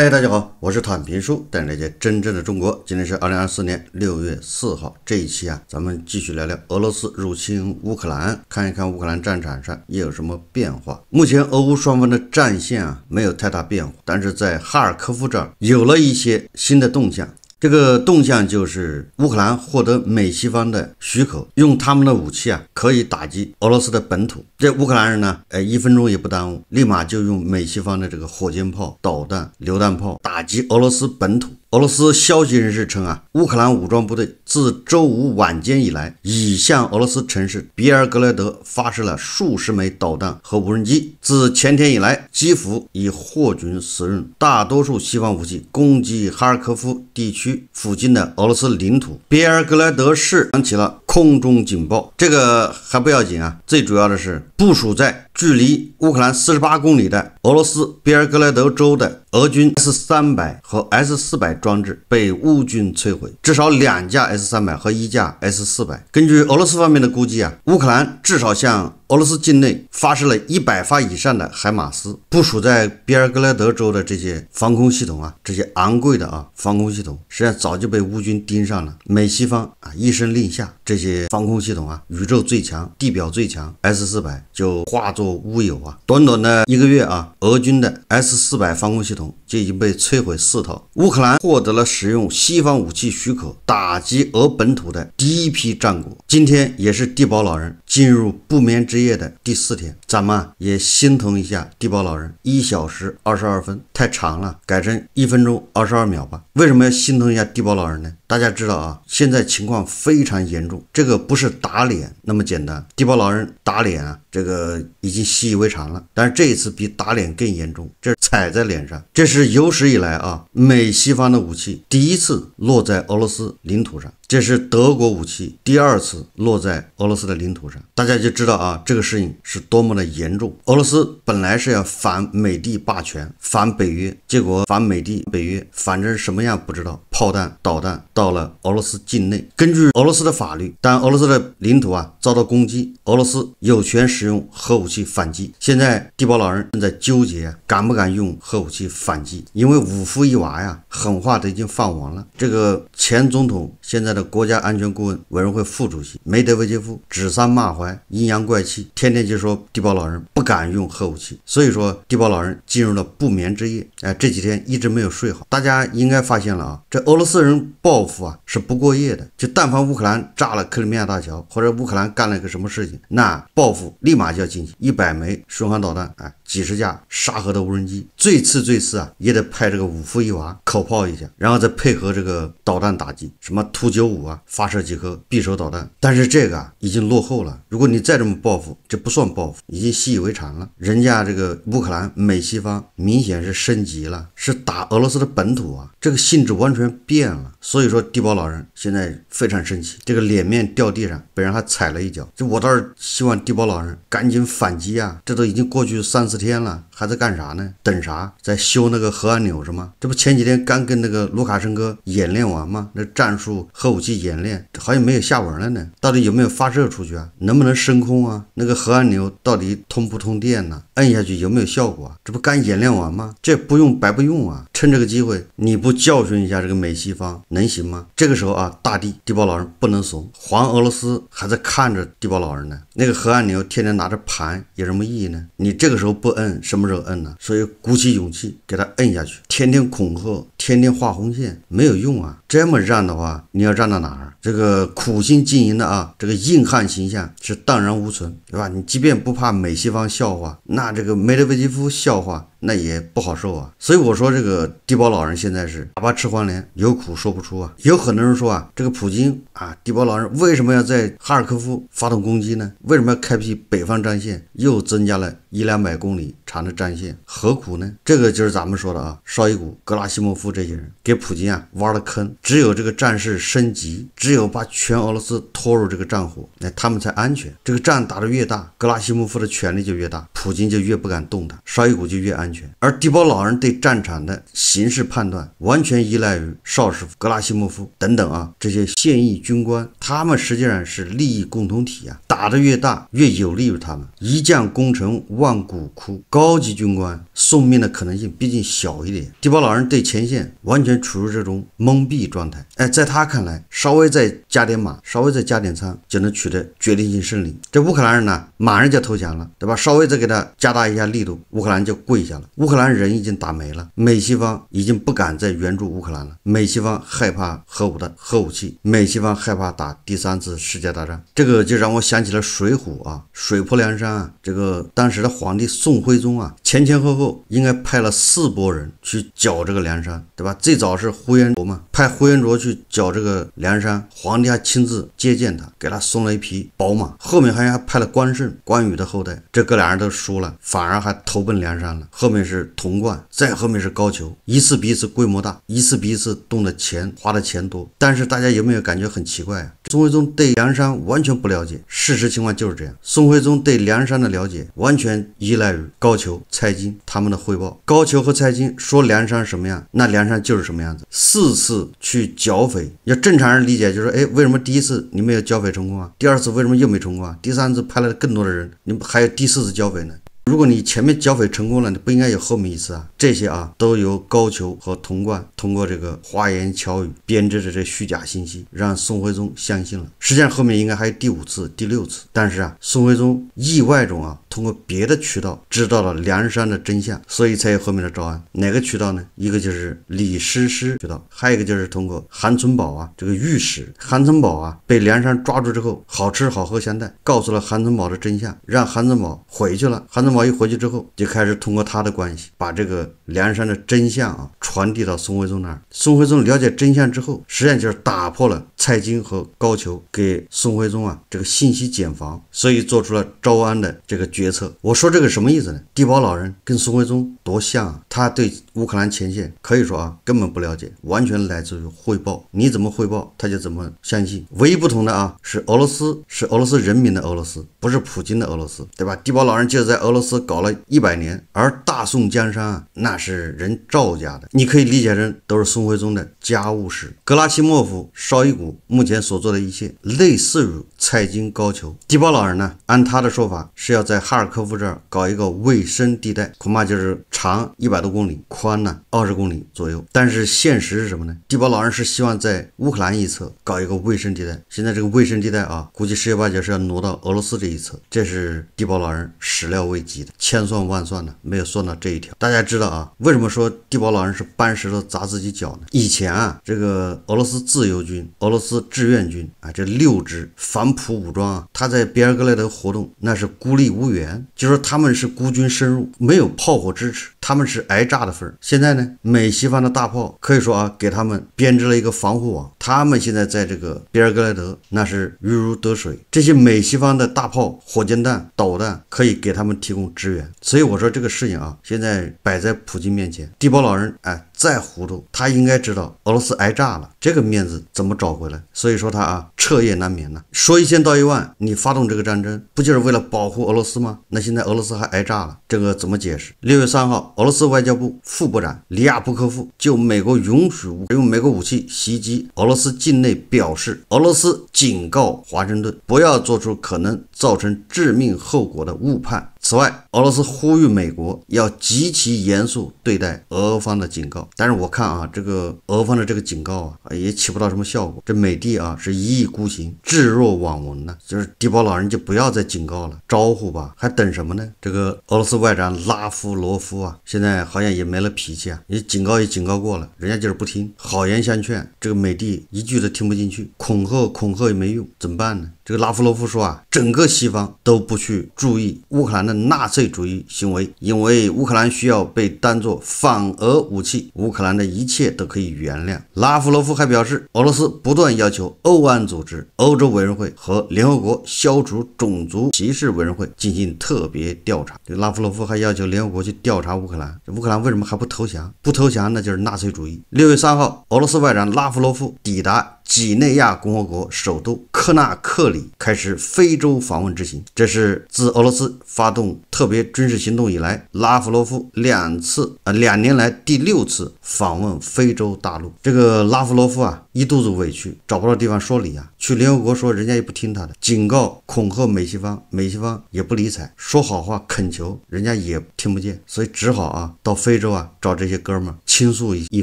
嗨，大家好，我是坦平叔，带你了解真正的中国。今天是二零二四年六月四号，这一期啊，咱们继续聊聊俄罗斯入侵乌克兰，看一看乌克兰战场上又有什么变化。目前俄乌双方的战线啊，没有太大变化，但是在哈尔科夫这儿有了一些新的动向。这个动向就是乌克兰获得美西方的许可，用他们的武器啊，可以打击俄罗斯的本土。这乌克兰人呢，呃，一分钟也不耽误，立马就用美西方的这个火箭炮、导弹、榴弹炮打击俄罗斯本土。俄罗斯消息人士称啊，乌克兰武装部队自周五晚间以来，已向俄罗斯城市别尔格莱德发射了数十枚导弹和无人机。自前天以来，基辅已获准使用大多数西方武器攻击哈尔科夫地区附近的俄罗斯领土。别尔格莱德市响起了空中警报，这个还不要紧啊，最主要的是部署在。距离乌克兰四十八公里的俄罗斯比尔格莱德州的俄军 S 三百和 S 四百装置被乌军摧毁，至少两架 S 三百和一架 S 四百。根据俄罗斯方面的估计啊，乌克兰至少向。俄罗斯境内发射了一百发以上的海马斯，部署在比尔格莱德州的这些防空系统啊，这些昂贵的啊防空系统，实际上早就被乌军盯上了。美西方啊一声令下，这些防空系统啊，宇宙最强、地表最强 S 四百就化作乌有啊！短短的一个月啊，俄军的 S 四百防空系统。就已经被摧毁四套，乌克兰获得了使用西方武器许可打击俄本土的第一批战果。今天也是地堡老人进入不眠之夜的第四天，咱们也心疼一下地堡老人。一小时二十二分太长了，改成一分钟二十二秒吧。为什么要心疼一下地堡老人呢？大家知道啊，现在情况非常严重，这个不是打脸那么简单。地堡老人打脸啊，这个已经习以为常了，但是这一次比打脸更严重，这踩在脸上，这是。有史以来啊，美西方的武器第一次落在俄罗斯领土上。这是德国武器第二次落在俄罗斯的领土上，大家就知道啊，这个事情是多么的严重。俄罗斯本来是要反美帝霸权，反北约，结果反美帝、北约，反正什么样不知道。炮弹、导弹到了俄罗斯境内，根据俄罗斯的法律，当俄罗斯的领土啊遭到攻击，俄罗斯有权使用核武器反击。现在，地包老人正在纠结，敢不敢用核武器反击？因为五夫一娃呀，狠话都已经放完了。这个前总统现在的。国家安全顾问委员会副主席梅德韦杰夫指桑骂槐，阴阳怪气，天天就说“地堡老人”不敢用核武器，所以说“地堡老人”进入了不眠之夜。哎，这几天一直没有睡好。大家应该发现了啊，这俄罗斯人报复啊是不过夜的。就但凡乌克兰炸了克里米亚大桥，或者乌克兰干了个什么事情，那报复立马就要进行，一百枚巡航导弹，哎，几十架沙盒的无人机，最次最次啊也得派这个五夫一娃口炮一下，然后再配合这个导弹打击，什么突击。周五啊，发射几颗匕首导弹，但是这个啊已经落后了。如果你再这么报复，这不算报复，已经习以为常了。人家这个乌克兰美西方明显是升级了，是打俄罗斯的本土啊，这个性质完全变了。所以说，地保老人现在非常生气，这个脸面掉地上，被人还踩了一脚。这我倒是希望地保老人赶紧反击啊！这都已经过去三四天了，还在干啥呢？等啥？在修那个核按钮是吗？这不前几天刚跟那个卢卡申科演练完吗？那战术核。武器演练好像没有下文了呢，到底有没有发射出去啊？能不能升空啊？那个核按钮到底通不通电呢？摁下去有没有效果啊？这不刚演练完吗？这不用白不用啊！趁这个机会，你不教训一下这个美西方能行吗？这个时候啊，大地地堡老人不能怂，黄俄罗斯还在看着地堡老人呢。那个核按钮天天拿着盘有什么意义呢？你这个时候不摁，什么时候摁呢？所以鼓起勇气给他摁下去。天天恐吓，天天画红线没有用啊！这么让的话，你要让。站到哪儿，这个苦心经营的啊，这个硬汉形象是荡然无存，对吧？你即便不怕美西方笑话，那这个梅德韦杰夫笑话。那也不好受啊，所以我说这个低保老人现在是哑巴吃黄连，有苦说不出啊。有很多人说啊，这个普京啊，低保老人为什么要在哈尔科夫发动攻击呢？为什么要开辟北方战线，又增加了一两百公里长的战线？何苦呢？这个就是咱们说的啊，绍伊古、格拉西莫夫这些人给普京啊挖了坑。只有这个战事升级，只有把全俄罗斯拖入这个战火，那他们才安全。这个仗打得越大，格拉西莫夫的权力就越大，普京就越不敢动他，绍伊古就越安。而迪波老人对战场的形势判断完全依赖于邵师傅、格拉西莫夫等等啊，这些现役军官，他们实际上是利益共同体啊，打得越大越有利于他们。一将功成万骨枯，高级军官送命的可能性毕竟小一点。迪波老人对前线完全处于这种蒙蔽状态，哎，在他看来，稍微再加点马，稍微再加点仓，就能取得决定性胜利。这乌克兰人呢，马上就投降了，对吧？稍微再给他加大一下力度，乌克兰就跪下了。乌克兰人已经打没了，美西方已经不敢再援助乌克兰了。美西方害怕核武的核武器，美西方害怕打第三次世界大战。这个就让我想起了《水浒》啊，水泊梁山啊。这个当时的皇帝宋徽宗啊，前前后后应该派了四波人去剿这个梁山，对吧？最早是呼延灼嘛，派呼延灼去剿这个梁山，皇帝还亲自接见他，给他送了一匹宝马。后面还还派了关胜、关羽的后代，这哥俩人都输了，反而还投奔梁山了。后面是铜罐，再后面是高俅，一次比一次规模大，一次比一次动的钱花的钱多。但是大家有没有感觉很奇怪啊？宋徽宗对梁山完全不了解，事实情况就是这样。宋徽宗对梁山的了解完全依赖于高俅、蔡京他们的汇报。高俅和蔡京说梁山什么样，那梁山就是什么样子。四次去剿匪，要正常人理解就是说，哎，为什么第一次你没有剿匪成功啊？第二次为什么又没成功啊？第三次派来了更多的人，你还有第四次剿匪呢？如果你前面剿匪成功了，你不应该有后面一次啊？这些啊，都由高俅和童贯通过这个花言巧语编织的这虚假信息，让宋徽宗相信了。实际上后面应该还有第五次、第六次，但是啊，宋徽宗意外中啊，通过别的渠道知道了梁山的真相，所以才有后面的招安。哪个渠道呢？一个就是李师师渠道，还有一个就是通过韩存宝啊，这个御史韩存宝啊，被梁山抓住之后，好吃好喝相待，告诉了韩存宝的真相，让韩存宝回去了。韩存一回去之后，就开始通过他的关系，把这个梁山的真相啊传递到宋徽宗那儿。宋徽宗了解真相之后，实际上就是打破了蔡京和高俅给宋徽宗啊这个信息茧房，所以做出了招安的这个决策。我说这个什么意思呢？地保老人跟宋徽宗多像啊！他对乌克兰前线可以说啊根本不了解，完全来自于汇报，你怎么汇报他就怎么相信。唯一不同的啊是俄罗斯是俄罗斯人民的俄罗斯。不是普京的俄罗斯，对吧？低保老人就是在俄罗斯搞了一百年，而大宋江山啊，那是人赵家的。你可以理解成都是宋徽宗的家务事。格拉西莫夫、绍伊古目前所做的一切，类似于蔡京高俅。低保老人呢，按他的说法是要在哈尔科夫这儿搞一个卫生地带，恐怕就是长一百多公里，宽呢二十公里左右。但是现实是什么呢？低保老人是希望在乌克兰一侧搞一个卫生地带。现在这个卫生地带啊，估计十有八九是要挪到俄罗斯这。一测，这是地堡老人始料未及的，千算万算呢，没有算到这一条。大家知道啊，为什么说地堡老人是搬石头砸自己脚呢？以前啊，这个俄罗斯自由军、俄罗斯志愿军啊，这六支反普武装啊，他在别尔哥莱德活动，那是孤立无援，就说他们是孤军深入，没有炮火支持，他们是挨炸的份儿。现在呢，美西方的大炮可以说啊，给他们编织了一个防护网。他们现在在这个别尔哥莱德，那是如鱼如得水。这些美西方的大炮。火箭弹、导弹可以给他们提供支援，所以我说这个事情啊，现在摆在普京面前，低保老人，哎。再糊涂，他应该知道俄罗斯挨炸了，这个面子怎么找回来？所以说他啊，彻夜难眠呢。说一千道一万，你发动这个战争不就是为了保护俄罗斯吗？那现在俄罗斯还挨炸了，这个怎么解释？六月三号，俄罗斯外交部副部长里亚布科夫就美国允许用美国武器袭击俄罗斯境内表示，俄罗斯警告华盛顿不要做出可能造成致命后果的误判。此外，俄罗斯呼吁美国要极其严肃对待俄方的警告。但是我看啊，这个俄方的这个警告啊，也起不到什么效果。这美帝啊是一意孤行，置若罔闻呢。就是低保老人就不要再警告了，招呼吧，还等什么呢？这个俄罗斯外长拉夫罗夫啊，现在好像也没了脾气啊，也警告也警告过了，人家就是不听，好言相劝，这个美帝一句都听不进去，恐吓恐吓也没用，怎么办呢？这个拉夫罗夫说啊，整个西方都不去注意乌克兰的。纳粹主义行为，因为乌克兰需要被当作反俄武器，乌克兰的一切都可以原谅。拉夫罗夫还表示，俄罗斯不断要求欧安组织、欧洲委员会和联合国消除种族歧视委员会进行特别调查。拉夫罗夫还要求联合国去调查乌克兰。乌克兰为什么还不投降？不投降那就是纳粹主义。六月三号，俄罗斯外长拉夫罗夫抵达。几内亚共和国首都科纳克里开始非洲访问之行。这是自俄罗斯发动特别军事行动以来，拉夫罗夫两次（呃，两年来）第六次访问非洲大陆。这个拉夫罗夫啊。一肚子委屈，找不到地方说理啊，去联合国说人家也不听他的，警告恐吓美西方，美西方也不理睬，说好话恳求人家也听不见，所以只好啊到非洲啊找这些哥们倾诉一一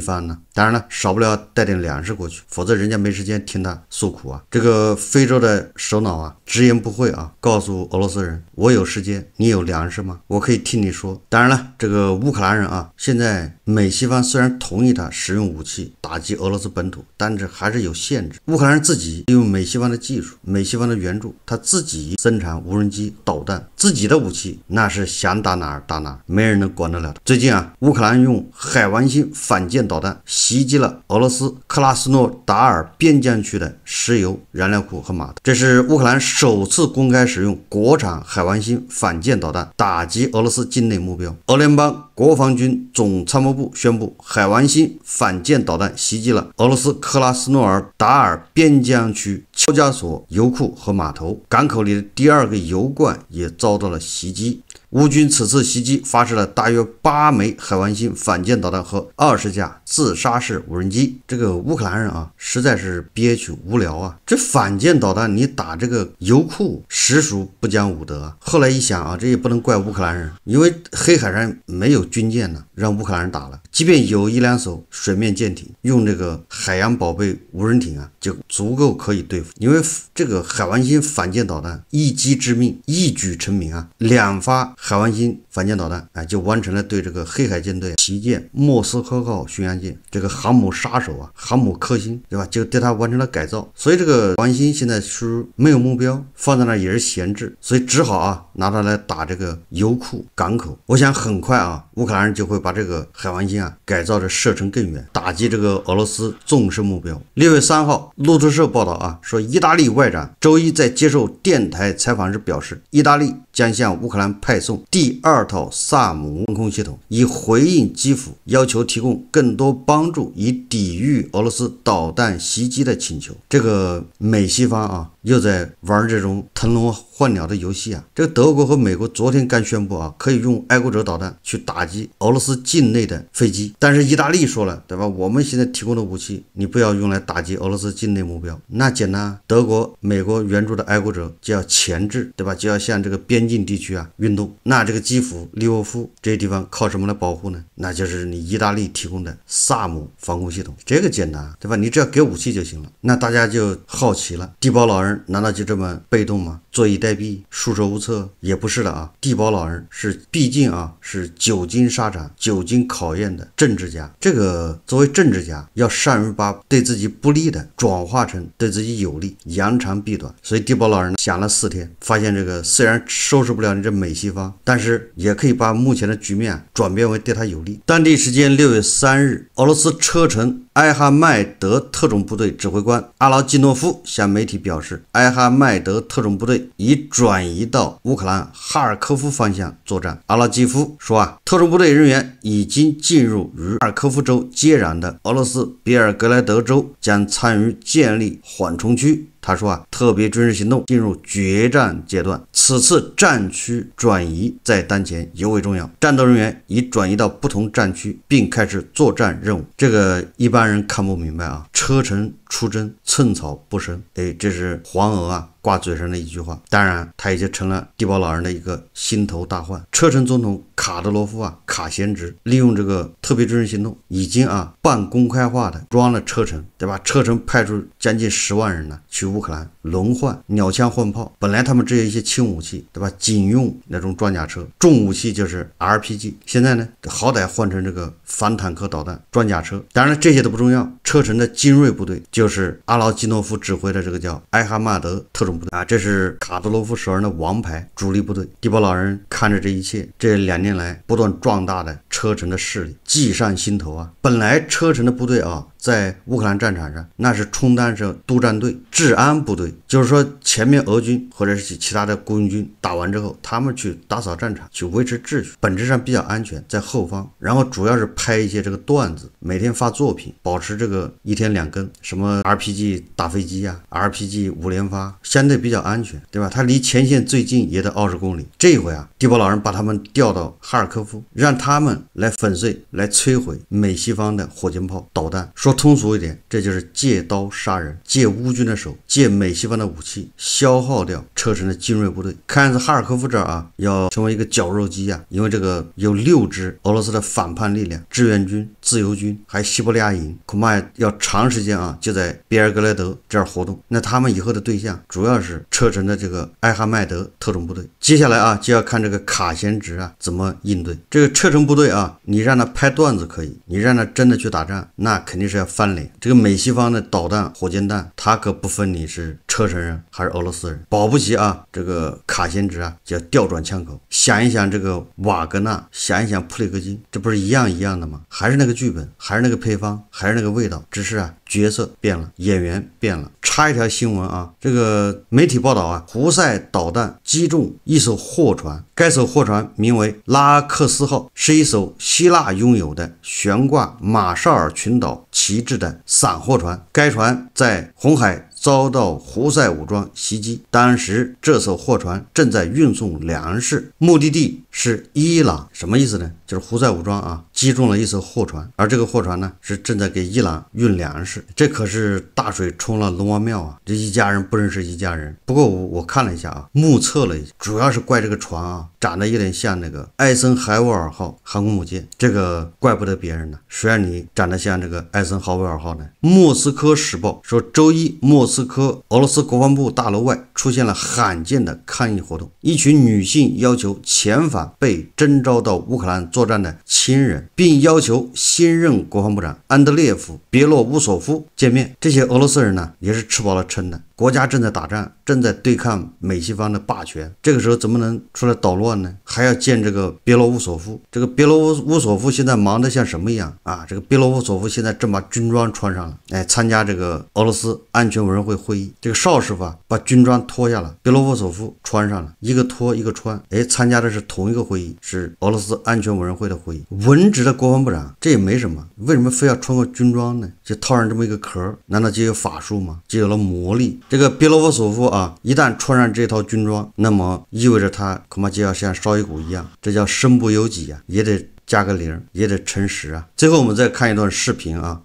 番呢。当然了，少不了带点粮食过去，否则人家没时间听他诉苦啊。这个非洲的首脑啊直言不讳啊，告诉俄罗斯人：我有时间，你有粮食吗？我可以替你说。当然了，这个乌克兰人啊，现在美西方虽然同意他使用武器打击俄罗斯本土，但还是有限制。乌克兰自己利用美西方的技术、美西方的援助，他自己生产无人机、导弹、自己的武器，那是想打哪儿打哪儿，没人能管得了他。最近啊，乌克兰用海王星反舰导弹袭击了俄罗斯克拉斯诺达尔边疆区的石油燃料库和码头，这是乌克兰首次公开使用国产海王星反舰导弹打击俄罗斯境内目标。俄联邦国防军总参谋部宣布，海王星反舰导弹袭击了俄罗斯克拉。阿斯诺尔达尔边疆区乔加索油库和码头港口里的第二个油罐也遭到了袭击。乌军此次袭击发射了大约八枚海王星反舰导弹和二十架自杀式无人机。这个乌克兰人啊，实在是憋屈无聊啊！这反舰导弹你打这个油库，实属不讲武德。后来一想啊，这也不能怪乌克兰人，因为黑海上没有军舰呢，让乌克兰人打了。即便有一两艘水面舰艇，用这个海洋宝贝无人艇啊，就足够可以对付。因为这个海王星反舰导弹一击致命，一举成名啊，两发。海王星反舰导弹，哎，就完成了对这个黑海舰队旗舰莫斯科号巡洋舰这个航母杀手啊，航母克星，对吧？就对它完成了改造，所以这个海王星现在是没有目标放在那也是闲置，所以只好啊拿它来打这个油库港口。我想很快啊。乌克兰人就会把这个海王星啊改造的射程更远，打击这个俄罗斯纵深目标。六月三号，路透社报道啊，说意大利外长周一在接受电台采访时表示，意大利将向乌克兰派送第二套萨姆防空系统，以回应基辅要求提供更多帮助以抵御俄罗斯导弹袭击的请求。这个美西方啊。又在玩这种腾笼换鸟的游戏啊！这个德国和美国昨天刚宣布啊，可以用爱国者导弹去打击俄罗斯境内的飞机。但是意大利说了，对吧？我们现在提供的武器，你不要用来打击俄罗斯境内目标。那简单啊，德国、美国援助的爱国者就要前置，对吧？就要向这个边境地区啊运动。那这个基辅、利沃夫这些地方靠什么来保护呢？那就是你意大利提供的萨姆防空系统。这个简单，对吧？你只要给武器就行了。那大家就好奇了，低保老人。难道就这么被动吗？坐以待毙、束手无策也不是的啊！地堡老人是，毕竟啊是久经沙场、久经考验的政治家。这个作为政治家，要善于把对自己不利的转化成对自己有利，扬长避短。所以地堡老人想了四天，发现这个虽然收拾不了你这美西方，但是也可以把目前的局面转变为对他有利。当地时间六月三日，俄罗斯车臣艾哈迈德特种部队指挥官阿劳基诺夫向媒体表示，艾哈迈德特种部队。已转移到乌克兰哈尔科夫方向作战。阿拉基夫说：“啊，特殊部队人员已经进入与哈尔科夫州接壤的俄罗斯比尔格莱德州，将参与建立缓冲区。”他说：“啊，特别军事行动进入决战阶段，此次战区转移在当前尤为重要。战斗人员已转移到不同战区，并开始作战任务。这个一般人看不明白啊。”车臣出征，寸草不生。哎，这是黄俄啊，挂嘴上的一句话。当然，他已经成了地堡老人的一个心头大患。车臣总统卡德罗夫啊，卡贤侄利用这个特别军事行动，已经啊半公开化的装了车臣，对吧？车臣派出将近十万人呢，去乌克兰轮换，鸟枪换炮。本来他们只有一些轻武器，对吧？仅用那种装甲车，重武器就是 RPG。现在呢，好歹换成这个反坦克导弹装甲车。当然了，这些都不重要。车臣的机。精锐部队就是阿劳基诺夫指挥的这个叫埃哈迈德特种部队啊，这是卡德罗夫手下的王牌主力部队。迪波老人看着这一切，这两年来不断壮大的车臣的势力，计上心头啊。本来车臣的部队啊。在乌克兰战场上，那是充当是督战队、治安部队，就是说前面俄军或者是其他的雇佣军打完之后，他们去打扫战场，去维持秩序，本质上比较安全，在后方，然后主要是拍一些这个段子，每天发作品，保持这个一天两更，什么 RPG 打飞机呀，RPG 五连发，相对比较安全，对吧？他离前线最近也得二十公里，这一回啊，地波老人把他们调到哈尔科夫，让他们来粉碎、来摧毁美西方的火箭炮、导弹。说。通俗一点，这就是借刀杀人，借乌军的手，借美西方的武器，消耗掉车臣的精锐部队。看样子哈尔科夫这儿啊，要成为一个绞肉机啊，因为这个有六支俄罗斯的反叛力量：志愿军、自由军，还西伯利亚营，恐怕要长时间啊，就在比尔格莱德这儿活动。那他们以后的对象主要是车臣的这个艾哈迈德特种部队。接下来啊，就要看这个卡贤直啊怎么应对这个车臣部队啊。你让他拍段子可以，你让他真的去打仗，那肯定是要翻脸。这个美西方的导弹、火箭弹，它可不分你是车臣人还是俄罗斯人，保不齐啊，这个卡贤直啊就要调转枪口。想一想这个瓦格纳，想一想普里戈金，这不是一样一样的吗？还是那个剧本，还是那个配方，还是那个味道，只是啊。角色变了，演员变了。插一条新闻啊，这个媒体报道啊，胡塞导弹击中一艘货船，该艘货船名为拉克斯号，是一艘希腊拥有的悬挂马绍尔群岛旗帜的散货船。该船在红海遭到胡塞武装袭击，当时这艘货船正在运送粮食，目的地是伊朗。什么意思呢？就是胡塞武装啊，击中了一艘货船，而这个货船呢，是正在给伊朗运粮食。这可是大水冲了龙王庙啊！这一家人不认识一家人。不过我我看了一下啊，目测了一下，主要是怪这个船啊，长得有点像那个艾森豪威尔号航空母舰。这个怪不得别人呢，谁让你长得像这个艾森豪威尔号呢？《莫斯科时报》说，周一莫斯科俄罗斯国防部大楼外出现了罕见的抗议活动，一群女性要求遣返被征召到乌克兰做。作战的亲人，并要求新任国防部长安德烈夫别洛乌索夫见面。这些俄罗斯人呢，也是吃饱了撑的。国家正在打仗，正在对抗美西方的霸权，这个时候怎么能出来捣乱呢？还要见这个别洛乌索夫。这个别洛乌乌索夫现在忙得像什么一样啊？这个别洛乌索夫现在正把军装穿上了，哎，参加这个俄罗斯安全委员会会议。这个邵师傅啊，把军装脱下了，别洛乌索夫穿上了，一个脱一个穿，哎，参加的是同一个会议，是俄罗斯安全委员会的会议。文职的国防部长这也没什么，为什么非要穿个军装呢？就套上这么一个壳，难道就有法术吗？就有了魔力？这个别洛夫索夫啊，一旦穿上这套军装，那么意味着他恐怕就要像烧一骨一样，这叫身不由己啊，也得加个零，也得诚实啊。最后，我们再看一段视频啊。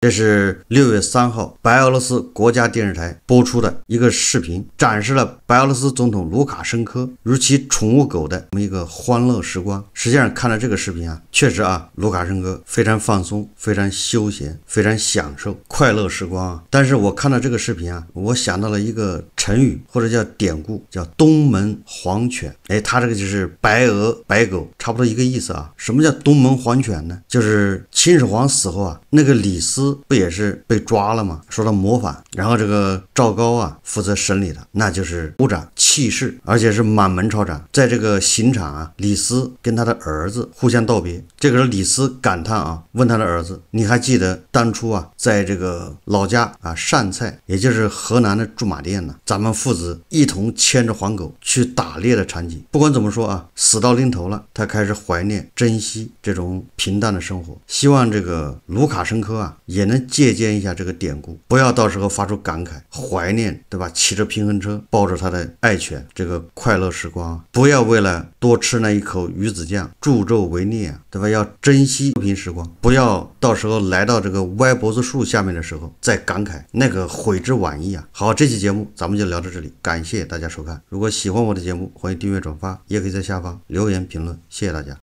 这是六月三号白俄罗斯国家电视台播出的一个视频，展示了白俄罗斯总统卢卡申科与其宠物狗的这么一个欢乐时光。实际上，看了这个视频啊，确实啊，卢卡申科非常放松，非常休闲，非常享受快乐时光啊。但是我看到这个视频啊，我想到了一个成语或者叫典故，叫东门黄犬。哎，它这个就是白俄白狗，差不多一个意思啊。什么叫东门黄犬呢？就是秦始皇死后啊，那个。李斯不也是被抓了吗？说到谋反，然后这个赵高啊负责审理他，那就是族斩、弃市，而且是满门抄斩。在这个刑场啊，李斯跟他的儿子互相道别。这个时候，李斯感叹啊，问他的儿子：“你还记得当初啊，在这个老家啊，善菜，也就是河南的驻马店呢，咱们父子一同牵着黄狗去打猎的场景？不管怎么说啊，死到临头了，他开始怀念、珍惜这种平淡的生活，希望这个卢卡申科啊，也能借鉴一下这个典故，不要到时候发出感慨，怀念对吧？骑着平衡车，抱着他的爱犬，这个快乐时光，不要为了多吃那一口鱼子酱，助纣为虐啊，对吧？”要珍惜不平时光，不要到时候来到这个歪脖子树下面的时候再感慨那个悔之晚矣啊！好，这期节目咱们就聊到这里，感谢大家收看。如果喜欢我的节目，欢迎订阅转发，也可以在下方留言评论。谢谢大家。